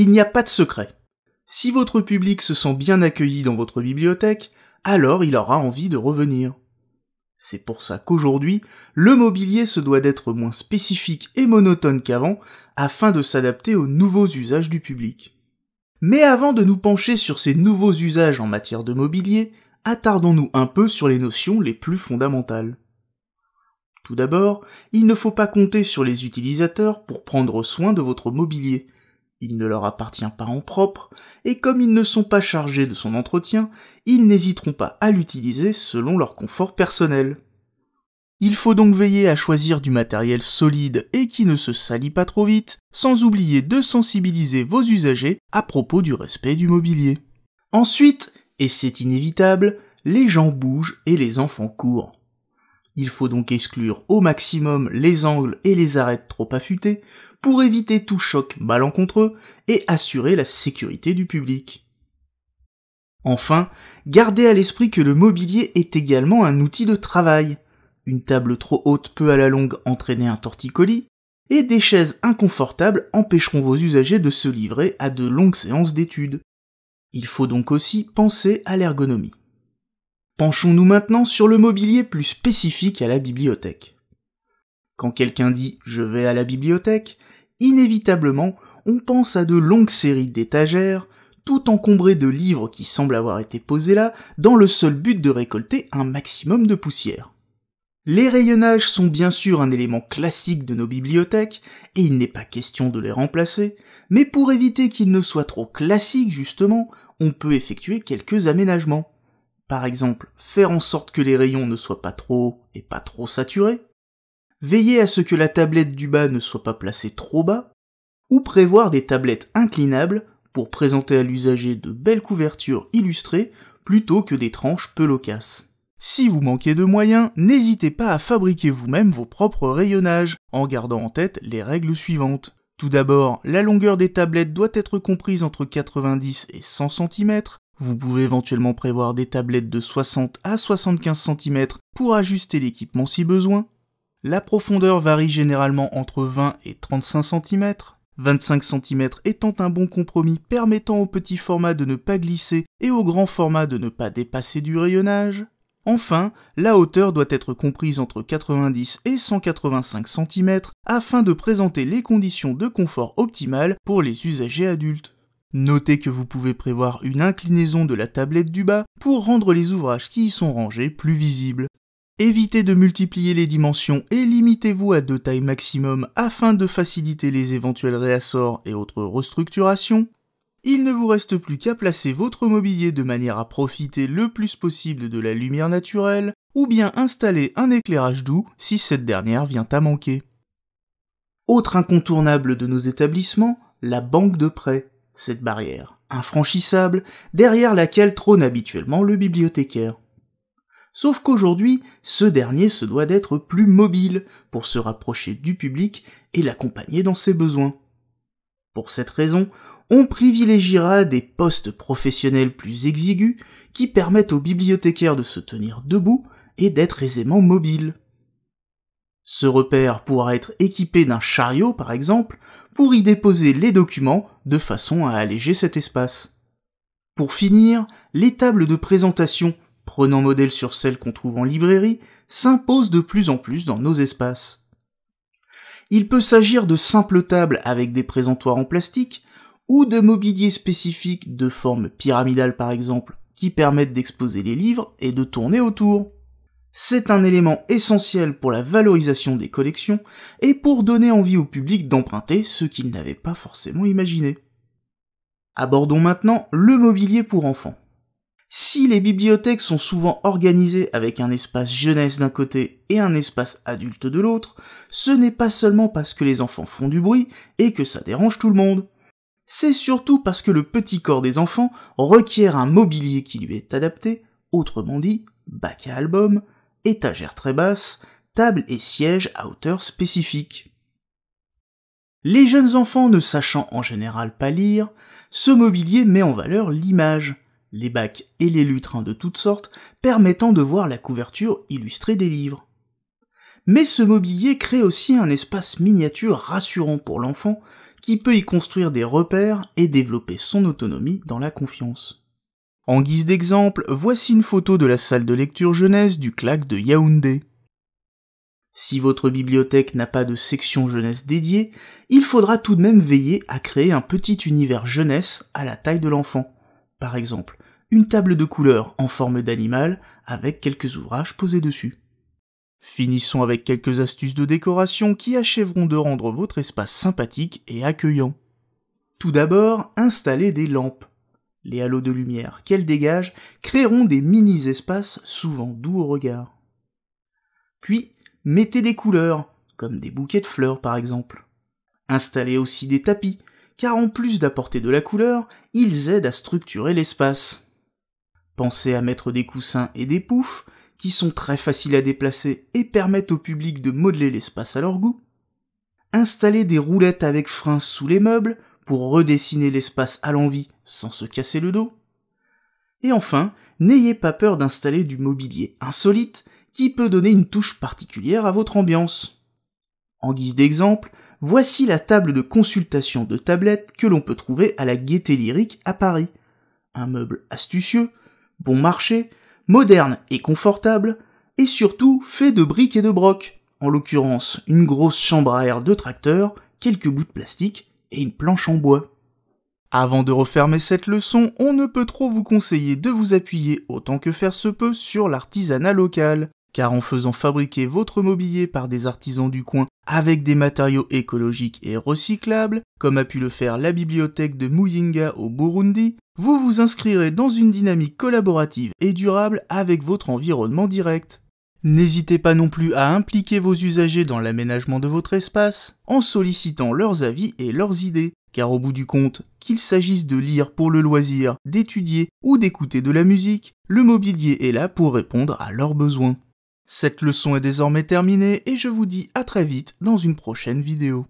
Il n'y a pas de secret. Si votre public se sent bien accueilli dans votre bibliothèque, alors il aura envie de revenir. C'est pour ça qu'aujourd'hui, le mobilier se doit d'être moins spécifique et monotone qu'avant afin de s'adapter aux nouveaux usages du public. Mais avant de nous pencher sur ces nouveaux usages en matière de mobilier, attardons-nous un peu sur les notions les plus fondamentales. Tout d'abord, il ne faut pas compter sur les utilisateurs pour prendre soin de votre mobilier, il ne leur appartient pas en propre, et comme ils ne sont pas chargés de son entretien, ils n'hésiteront pas à l'utiliser selon leur confort personnel. Il faut donc veiller à choisir du matériel solide et qui ne se salit pas trop vite, sans oublier de sensibiliser vos usagers à propos du respect du mobilier. Ensuite, et c'est inévitable, les gens bougent et les enfants courent. Il faut donc exclure au maximum les angles et les arêtes trop affûtées pour éviter tout choc malencontreux et assurer la sécurité du public. Enfin, gardez à l'esprit que le mobilier est également un outil de travail. Une table trop haute peut à la longue entraîner un torticolis, et des chaises inconfortables empêcheront vos usagers de se livrer à de longues séances d'études. Il faut donc aussi penser à l'ergonomie. Penchons-nous maintenant sur le mobilier plus spécifique à la bibliothèque. Quand quelqu'un dit je vais à la bibliothèque, inévitablement, on pense à de longues séries d'étagères, tout encombrées de livres qui semblent avoir été posés là dans le seul but de récolter un maximum de poussière. Les rayonnages sont bien sûr un élément classique de nos bibliothèques, et il n'est pas question de les remplacer, mais pour éviter qu'ils ne soient trop classiques justement, on peut effectuer quelques aménagements. Par exemple, faire en sorte que les rayons ne soient pas trop et pas trop saturés, veiller à ce que la tablette du bas ne soit pas placée trop bas, ou prévoir des tablettes inclinables pour présenter à l'usager de belles couvertures illustrées plutôt que des tranches peu loquaces. Si vous manquez de moyens, n'hésitez pas à fabriquer vous-même vos propres rayonnages en gardant en tête les règles suivantes. Tout d'abord, la longueur des tablettes doit être comprise entre 90 et 100 cm, vous pouvez éventuellement prévoir des tablettes de 60 à 75 cm pour ajuster l'équipement si besoin. La profondeur varie généralement entre 20 et 35 cm. 25 cm étant un bon compromis permettant au petit format de ne pas glisser et au grand format de ne pas dépasser du rayonnage. Enfin, la hauteur doit être comprise entre 90 et 185 cm afin de présenter les conditions de confort optimales pour les usagers adultes. Notez que vous pouvez prévoir une inclinaison de la tablette du bas pour rendre les ouvrages qui y sont rangés plus visibles. Évitez de multiplier les dimensions et limitez-vous à deux tailles maximum afin de faciliter les éventuels réassorts et autres restructurations. Il ne vous reste plus qu'à placer votre mobilier de manière à profiter le plus possible de la lumière naturelle ou bien installer un éclairage doux si cette dernière vient à manquer. Autre incontournable de nos établissements, la banque de prêts cette barrière, infranchissable, derrière laquelle trône habituellement le bibliothécaire. Sauf qu'aujourd'hui, ce dernier se doit d'être plus mobile pour se rapprocher du public et l'accompagner dans ses besoins. Pour cette raison, on privilégiera des postes professionnels plus exigus qui permettent au bibliothécaire de se tenir debout et d'être aisément mobile. Ce repère pourra être équipé d'un chariot, par exemple, pour y déposer les documents de façon à alléger cet espace. Pour finir, les tables de présentation, prenant modèle sur celles qu'on trouve en librairie, s'imposent de plus en plus dans nos espaces. Il peut s'agir de simples tables avec des présentoirs en plastique, ou de mobilier spécifique de forme pyramidale par exemple, qui permettent d'exposer les livres et de tourner autour. C'est un élément essentiel pour la valorisation des collections et pour donner envie au public d'emprunter ce qu'il n'avait pas forcément imaginé. Abordons maintenant le mobilier pour enfants. Si les bibliothèques sont souvent organisées avec un espace jeunesse d'un côté et un espace adulte de l'autre, ce n'est pas seulement parce que les enfants font du bruit et que ça dérange tout le monde. C'est surtout parce que le petit corps des enfants requiert un mobilier qui lui est adapté, autrement dit, bac à album, étagères très basses, tables et sièges à hauteur spécifique. Les jeunes enfants ne sachant en général pas lire, ce mobilier met en valeur l'image, les bacs et les lutrins de toutes sortes permettant de voir la couverture illustrée des livres. Mais ce mobilier crée aussi un espace miniature rassurant pour l'enfant qui peut y construire des repères et développer son autonomie dans la confiance. En guise d'exemple, voici une photo de la salle de lecture jeunesse du CLAC de Yaoundé. Si votre bibliothèque n'a pas de section jeunesse dédiée, il faudra tout de même veiller à créer un petit univers jeunesse à la taille de l'enfant. Par exemple, une table de couleur en forme d'animal avec quelques ouvrages posés dessus. Finissons avec quelques astuces de décoration qui achèveront de rendre votre espace sympathique et accueillant. Tout d'abord, installez des lampes les halos de lumière qu'elles dégagent créeront des mini-espaces souvent doux au regard. Puis, mettez des couleurs, comme des bouquets de fleurs par exemple. Installez aussi des tapis, car en plus d'apporter de la couleur, ils aident à structurer l'espace. Pensez à mettre des coussins et des poufs, qui sont très faciles à déplacer et permettent au public de modeler l'espace à leur goût. Installez des roulettes avec freins sous les meubles pour redessiner l'espace à l'envie sans se casser le dos. Et enfin, n'ayez pas peur d'installer du mobilier insolite qui peut donner une touche particulière à votre ambiance. En guise d'exemple, voici la table de consultation de tablettes que l'on peut trouver à la Gaieté Lyrique à Paris. Un meuble astucieux, bon marché, moderne et confortable, et surtout fait de briques et de broc, en l'occurrence une grosse chambre à air de tracteur, quelques bouts de plastique et une planche en bois. Avant de refermer cette leçon, on ne peut trop vous conseiller de vous appuyer autant que faire se peut sur l'artisanat local, car en faisant fabriquer votre mobilier par des artisans du coin avec des matériaux écologiques et recyclables, comme a pu le faire la bibliothèque de Muyinga au Burundi, vous vous inscrirez dans une dynamique collaborative et durable avec votre environnement direct. N'hésitez pas non plus à impliquer vos usagers dans l'aménagement de votre espace en sollicitant leurs avis et leurs idées car au bout du compte, qu'il s'agisse de lire pour le loisir, d'étudier ou d'écouter de la musique, le mobilier est là pour répondre à leurs besoins. Cette leçon est désormais terminée et je vous dis à très vite dans une prochaine vidéo.